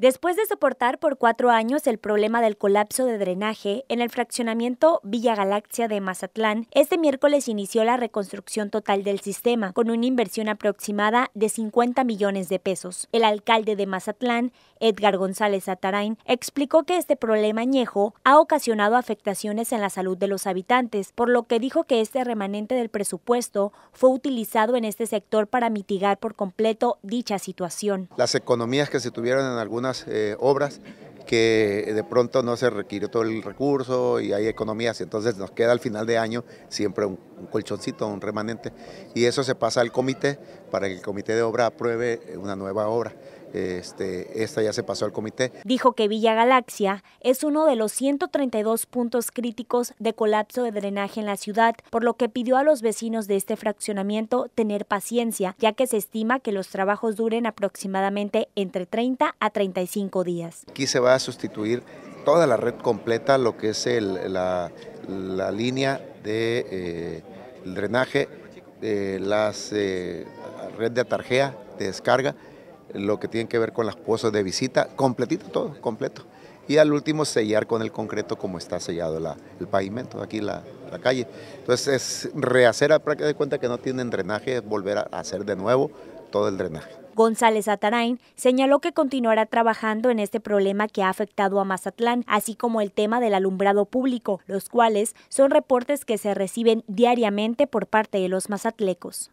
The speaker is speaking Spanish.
Después de soportar por cuatro años el problema del colapso de drenaje en el fraccionamiento Villa Galaxia de Mazatlán, este miércoles inició la reconstrucción total del sistema, con una inversión aproximada de 50 millones de pesos. El alcalde de Mazatlán, Edgar González Atarain, explicó que este problema añejo ha ocasionado afectaciones en la salud de los habitantes, por lo que dijo que este remanente del presupuesto fue utilizado en este sector para mitigar por completo dicha situación. Las economías que se tuvieron en algunas eh, obras que de pronto no se requirió todo el recurso y hay economías, entonces nos queda al final de año siempre un, colchoncito, un remanente, y eso se pasa al comité para que el comité de obra apruebe una nueva obra. Este, esta ya se pasó al comité. Dijo que Villa Galaxia es uno de los 132 puntos críticos de colapso de drenaje en la ciudad, por lo que pidió a los vecinos de este fraccionamiento tener paciencia, ya que se estima que los trabajos duren aproximadamente entre 30 a 35 días. Aquí se va a sustituir toda la red completa, lo que es la, línea de eh, drenaje, la eh, las eh, red de atarjea, de descarga, lo que tiene que ver con las pozas de visita, completito todo, completo. Y al último sellar con el concreto como está sellado el pavimento, aquí la, calle. Entonces es rehacer para práctica de cuenta que no tienen drenaje, volver a hacer de nuevo todo el drenaje. González Atarain señaló que continuará trabajando en este problema que ha afectado a Mazatlán, así como el tema del alumbrado público, los cuales son reportes que se reciben diariamente por parte de los mazatlecos.